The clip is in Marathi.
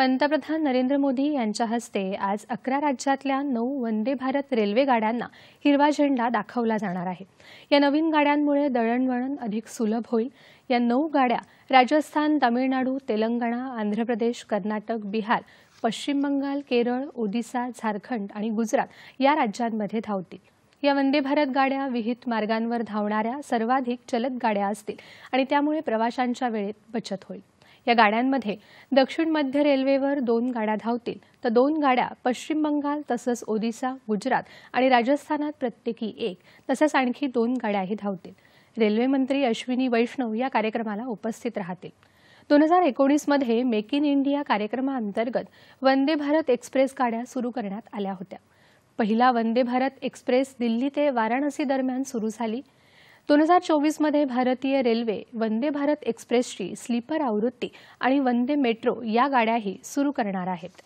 पंतप्रधान नरेंद्र मोदी यांच्या हस्ते आज अकरा राज्यातल्या नऊ वंदे भारत रेल्वे गाड्यांना हिरवा झेंडा दाखवला जाणार आहे या नवीन गाड्यांमुळे दळणवळण अधिक सुलभ होईल या नऊ गाड्या राजस्थान तामिळनाडू तेलंगणा आंध्र प्रदेश कर्नाटक बिहार पश्चिम बंगाल केरळ ओदिसा झारखंड आणि गुजरात या राज्यांमध्ये धावतील या वंदे भारत गाड्या विहित मार्गांवर धावणाऱ्या सर्वाधिक चलत गाड्या असतील आणि त्यामुळे प्रवाशांच्या वेळेत बचत होईल या गाड्यांमध्ये दक्षिण मध्य रेल्वेवर दोन गाड्या धावतील तर दोन गाड्या पश्चिम बंगाल तसंच ओदिसा गुजरात आणि राजस्थानात प्रत्येकी एक तसंच आणखी दोन गाड्याही धावतील रेल्वेमंत्री अश्विनी वैष्णव या कार्यक्रमाला उपस्थित राहतील दोन हजार एकोणीसमध्ये मेक इन इंडिया कार्यक्रमाअंतर्गत वंदे भारत एक्सप्रेस गाड्या सुरू करण्यात आल्या होत्या पहिला वंदे भारत एक्सप्रेस दिल्ली ते वाराणसी दरम्यान सुरू झाली दोन हजार चोवीसमध्ये भारतीय रेल्वे वंदे भारत एक्सप्रेसची स्लीपर आवृत्ती आणि वंदे मेट्रो या गाड्याही सुरू करणार आहेत